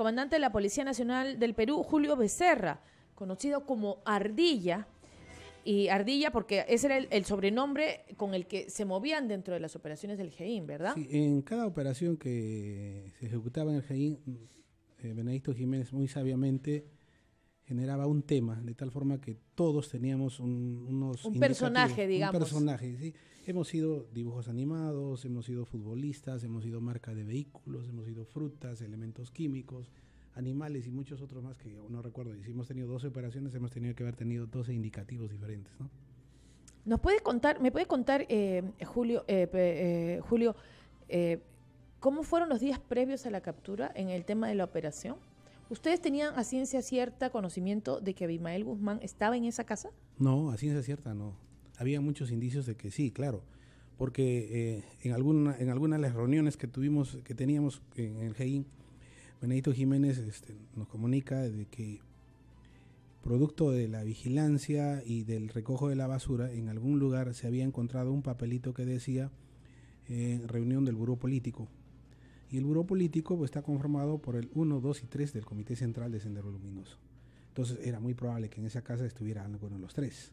comandante de la Policía Nacional del Perú, Julio Becerra, conocido como Ardilla, y Ardilla porque ese era el, sobrenombre con el que se movían dentro de las operaciones del GEIN, ¿verdad? Sí, en cada operación que se ejecutaba en el GEIN, eh, Benedito Benedicto Jiménez muy sabiamente generaba un tema, de tal forma que todos teníamos un, unos... Un personaje, digamos. Un personaje, sí. Hemos sido dibujos animados, hemos sido futbolistas, hemos sido marca de vehículos, hemos sido frutas, elementos químicos, animales y muchos otros más que no recuerdo. Y si hemos tenido 12 operaciones, hemos tenido que haber tenido 12 indicativos diferentes, ¿Nos puedes contar, me puede contar, eh, Julio, eh, eh, Julio ¿cómo fueron los días previos a la captura en el tema de la operación? ¿Ustedes tenían a ciencia cierta conocimiento de que Abimael Guzmán estaba en esa casa? No, a ciencia cierta no. Había muchos indicios de que sí, claro, porque eh, en alguna en algunas de las reuniones que tuvimos que teníamos en el GEIN, Benedito Jiménez este, nos comunica de que producto de la vigilancia y del recojo de la basura, en algún lugar se había encontrado un papelito que decía en eh, reunión del buró político y el buró político pues, está conformado por el 1, 2 y 3 del Comité Central de Sendero Luminoso. Entonces era muy probable que en esa casa estuvieran alguno de los tres.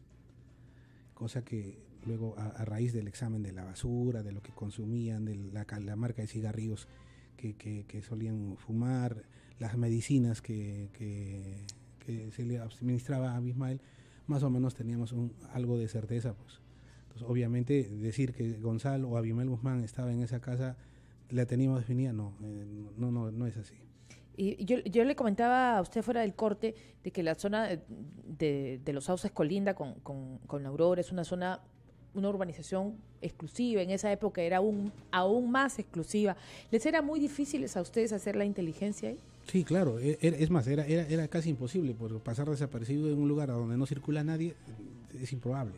Cosa que luego a, raíz del examen de la basura, de lo que consumían, de la, marca de cigarrillos que, que, solían fumar, las medicinas que, que, se le administraba a Bismael, más o menos teníamos un, algo de certeza. Pues. obviamente decir que Gonzalo o Abimel Guzmán estaba en esa casa la teníamos definida, no, eh, no, no, no es así. Y yo, yo, le comentaba a usted fuera del corte de que la zona de, de los sauces colinda con, con, Aurora, es una zona una urbanización exclusiva, en esa época era aún, aún más exclusiva. ¿Les era muy difícil a ustedes hacer la inteligencia ahí? Sí, claro, e, e, es más, era, era, casi imposible, por pasar desaparecido en un lugar a donde no circula nadie es improbable.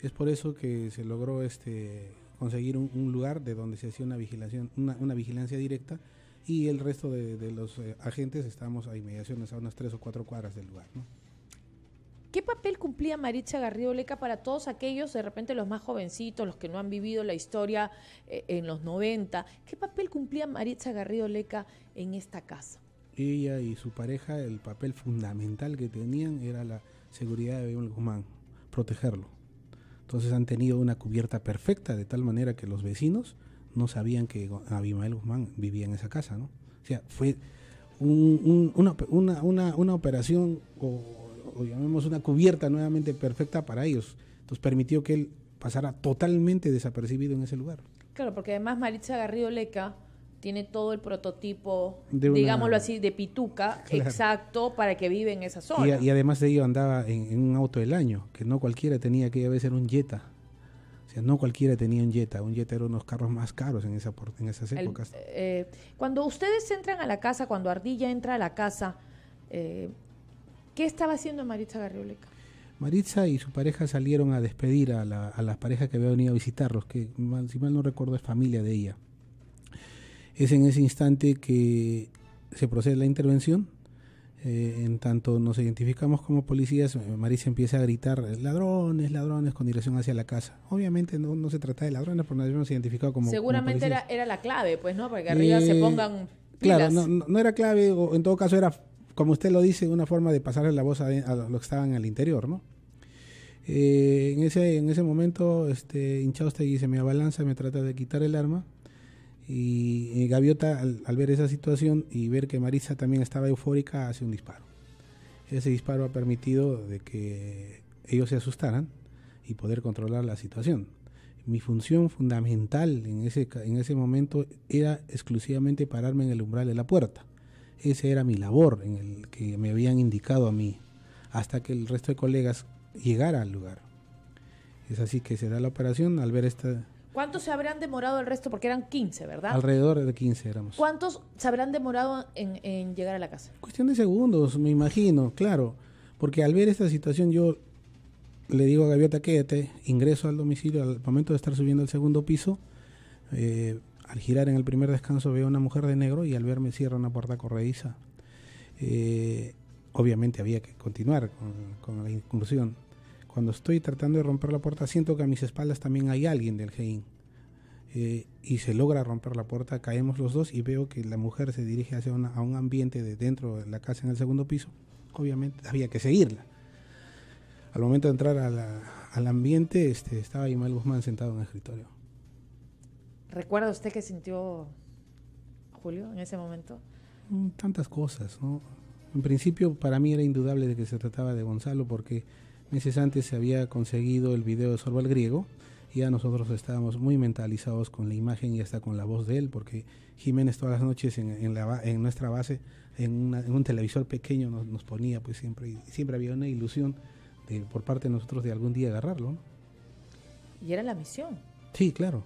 Es por eso que se logró este conseguir un, lugar de donde se hacía una, una, vigilancia directa y el resto de, los eh, agentes estamos a inmediaciones a unas tres o cuatro cuadras del lugar. ¿Qué papel cumplía Maritza Garrido Leca para todos aquellos, de repente los más jovencitos, los que no han vivido la historia eh, en los 90? ¿Qué papel cumplía Maritza Garrido Leca en esta casa? Ella y su pareja, el papel fundamental que tenían era la seguridad de un Guzmán, protegerlo entonces han tenido una cubierta perfecta de tal manera que los vecinos no sabían que Abimael Guzmán vivía en esa casa, ¿no? O sea, fue una, una, operación o, o, llamemos una cubierta nuevamente perfecta para ellos. Entonces permitió que él pasara totalmente desapercibido en ese lugar. Claro, porque además Maritza Garrido Leca tiene todo el prototipo, digámoslo así, de pituca, exacto, para que vive en esa zona. Y, además de ello andaba en, un auto del año, que no cualquiera tenía, que a veces era un Jetta. O sea, no cualquiera tenía un Jetta, un Jetta era unos carros más caros en, esa, en esas épocas. Eh, cuando ustedes entran a la casa, cuando Ardilla entra a la casa, eh, ¿qué estaba haciendo Maritza Garrioleca? Maritza y su pareja salieron a despedir a la, parejas que había venido a visitarlos, que si mal no recuerdo es familia de ella. Es en ese instante que se procede la intervención. Eh, en tanto nos identificamos como policías, eh, Marisa empieza a gritar ladrones, ladrones con dirección hacia la casa. Obviamente no, se trata de ladrones, porque nos habíamos identificado como. Seguramente era, la clave, pues, ¿no? Para arriba se eh, pongan. Pilas. Claro, no, era clave, o en todo caso era, como usted lo dice, una forma de pasarle la voz a, los que estaban al interior, ¿no? en, ese, en ese momento, este, Inchaustegui se me abalanza, me trata de quitar el arma. Y eh, Gaviota, al, ver esa situación y ver que Marisa también estaba eufórica, hace un disparo. Ese disparo ha permitido de que ellos se asustaran y poder controlar la situación. Mi función fundamental en ese, en ese momento era exclusivamente pararme en el umbral de la puerta. Esa era mi labor en el que me habían indicado a mí, hasta que el resto de colegas llegara al lugar. Es así que se da la operación al ver esta, ¿Cuántos se habrán demorado el resto? Porque eran 15, ¿verdad? Alrededor de 15 éramos. ¿Cuántos se habrán demorado en, llegar a la casa? Cuestión de segundos, me imagino, claro. Porque al ver esta situación yo le digo a Gaviota, quédate, ingreso al domicilio al momento de estar subiendo al segundo piso. Eh, al girar en el primer descanso veo a una mujer de negro y al verme cierra una puerta corrediza. Eh, obviamente había que continuar con, con la incursión. Cuando estoy tratando de romper la puerta, siento que a mis espaldas también hay alguien del GEIN. Eh, y se logra romper la puerta, caemos los dos y veo que la mujer se dirige hacia un ambiente de dentro de la casa en el segundo piso. Obviamente había que seguirla. Al momento de entrar al ambiente este, estaba Imael Guzmán sentado en el escritorio. ¿Recuerda usted qué sintió Julio en ese momento? Mm, tantas cosas, En principio para mí era indudable de que se trataba de Gonzalo porque Meses antes se había conseguido el video de Sorbal Griego y ya nosotros estábamos muy mentalizados con la imagen y hasta con la voz de él, porque Jiménez todas las noches en, la, en nuestra base, en, un televisor pequeño nos, nos ponía, pues siempre, siempre había una ilusión de, por parte de nosotros de algún día agarrarlo. Y era la misión. Sí, claro,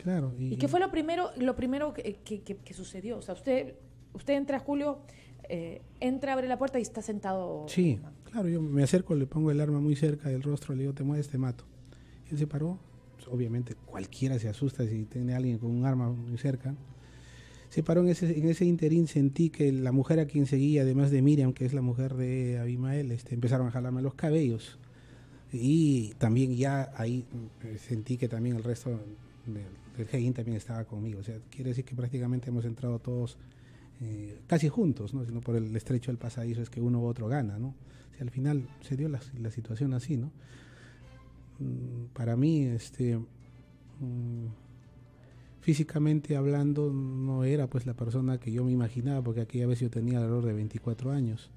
claro. ¿Y, qué fue lo primero, lo primero que, sucedió? O sea, usted, usted entra, Julio, eh, entra, abre la puerta y está sentado. Sí. Claro, yo me acerco, le pongo el arma muy cerca del rostro, le digo, te mueves, te mato. él se paró. Pues, obviamente, cualquiera se asusta si tiene alguien con un arma muy cerca. Se paró en ese, en interín, sentí que la mujer a quien seguía, además de Miriam, que es la mujer de Abimael, este, empezaron a jalarme los cabellos. Y también ya ahí eh, sentí que también el resto del, del también estaba conmigo. O sea, quiere decir que prácticamente hemos entrado todos eh, casi juntos, ¿no? Sino por el estrecho del pasadizo es que uno u otro gana, ¿no? al final se dio la, situación así, ¿no? Mm, para mí, este, mm, físicamente hablando, no era pues la persona que yo me imaginaba, porque aquella vez yo tenía alrededor de 24 años,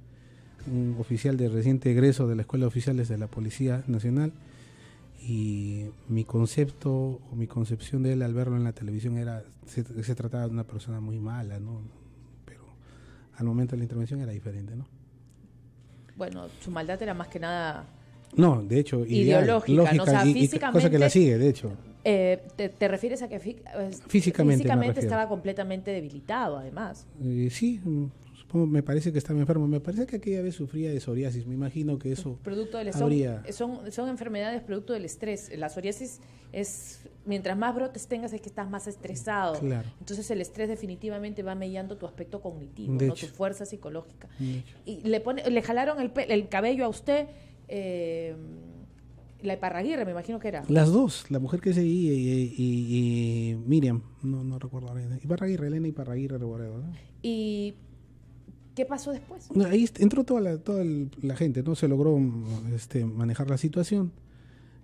un oficial de reciente egreso de la Escuela de Oficiales de la Policía Nacional, y mi concepto o mi concepción de él al verlo en la televisión era, se, se trataba de una persona muy mala, ¿no? Pero al momento de la intervención era diferente, ¿no? bueno, su maldad era más que nada... No, de hecho, ideológica, cosa que la sigue, de hecho. Eh, te, refieres a que eh, físicamente, estaba completamente debilitado, además? Eh, sí, me parece que estaba enfermo. Me parece que aquella vez sufría de psoriasis. Me imagino que eso. Producto del habría... son, son, son, enfermedades producto del estrés. La psoriasis es mientras más brotes tengas es que estás más estresado. Entonces el estrés definitivamente va mediando tu aspecto cognitivo, ¿no? tu fuerza psicológica. Y le pone, le jalaron el, cabello a usted. Eh, la Iparraguirre me imagino que era. Las dos, la mujer que seguía y, Miriam, no, no recuerdo ahora. Iparraguirre, Elena Iparraguirre, Y ¿Qué pasó después? Ahí entró toda la, toda la gente, ¿no? Se logró este, manejar la situación.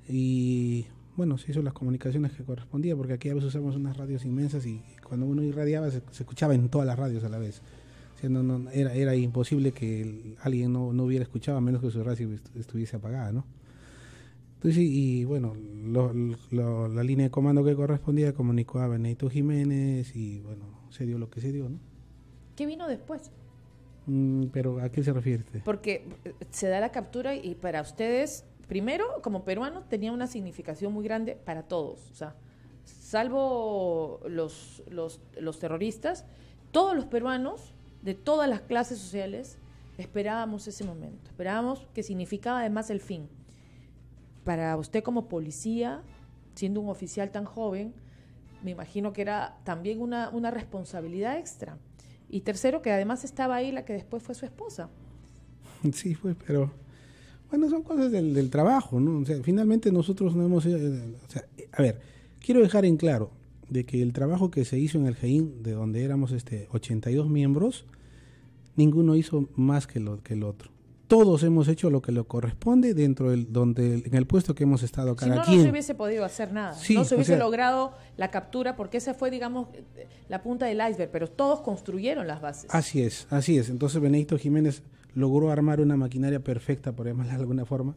Y bueno, se hizo las comunicaciones que correspondía, porque aquí a veces usamos unas radios inmensas y cuando uno irradiaba se, escuchaba en todas las radios a la vez. siendo era, era imposible que alguien no, no, hubiera escuchado a menos que su radio estuviese apagada, ¿no? Entonces, y, y bueno, la línea de comando que correspondía comunicó a Benito Jiménez y bueno, se dio lo que se dio, ¿no? ¿Qué vino después? Mm, pero ¿a qué se refiere? Porque eh, se da la captura y para ustedes primero, como peruano, tenía una significación muy grande para todos. O sea, salvo los, los, terroristas, todos los peruanos de todas las clases sociales esperábamos ese momento. Esperábamos que significaba además el fin. Para usted como policía, siendo un oficial tan joven, me imagino que era también una, una responsabilidad extra. Y tercero, que además estaba ahí la que después fue su esposa. Sí, fue, pero bueno, son cosas del, del trabajo, ¿no? O sea, finalmente nosotros no hemos... Eh, eh, a ver, quiero dejar en claro de que el trabajo que se hizo en el GEIN, de donde éramos este 82 miembros, ninguno hizo más que, lo, que el otro. Todos hemos hecho lo que le corresponde dentro del donde en el puesto que hemos estado cada si no, no se hubiese podido hacer nada. no se hubiese logrado la captura porque esa fue, digamos, eh, la punta del iceberg, pero todos construyeron las bases. Así es, así es. Entonces Benedicto Jiménez logró armar una maquinaria perfecta, por llamarla de alguna forma,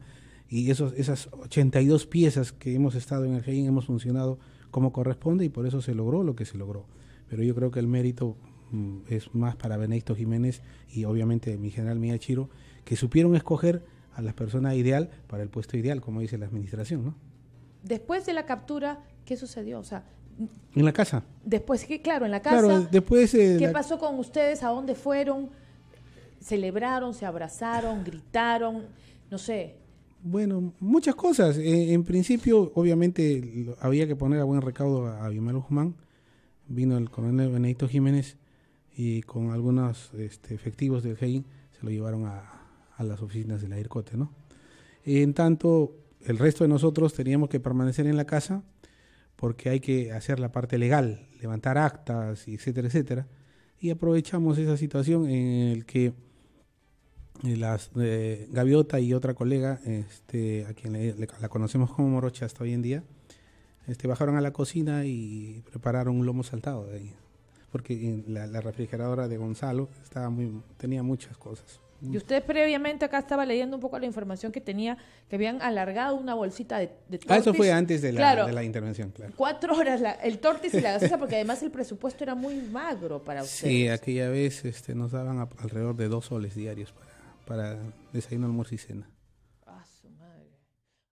y esos, esas 82 piezas que hemos estado en el GEIN hemos funcionado como corresponde y por eso se logró lo que se logró. Pero yo creo que el mérito mm, es más para Benedicto Jiménez y obviamente mi general Chiro que supieron escoger a la persona ideal para el puesto ideal, como dice la administración. Después de la captura, ¿qué sucedió? O sea, en la casa. Después, claro, en la casa. después. Eh, ¿Qué pasó con ustedes? ¿A dónde fueron? celebraron, se abrazaron, gritaron, no sé. Bueno, muchas cosas. Eh, en principio, obviamente, había que poner a buen recaudo a Abimel Guzmán. Vino el coronel Benedito Jiménez y con algunos este, efectivos del GEIN se lo llevaron a, las oficinas de la IRCOTE, ¿no? En tanto, el resto de nosotros teníamos que permanecer en la casa porque hay que hacer la parte legal, levantar actas, etcétera, etcétera. Y aprovechamos esa situación en el que las eh, Gaviota y otra colega, este, a quien la conocemos como Morocha hasta hoy en día, este, bajaron a la cocina y prepararon un lomo saltado de ahí, porque la, la refrigeradora de Gonzalo estaba muy, tenía muchas cosas. Y usted previamente acá estaba leyendo un poco la información que tenía, que habían alargado una bolsita de, de tortis. Ah, eso fue antes de la, de la intervención, claro. Cuatro horas el tortis y la gaseosa, porque además el presupuesto era muy magro para usted Sí, aquella vez este, nos daban alrededor de dos soles diarios para para desayuno, almuerzo y cena.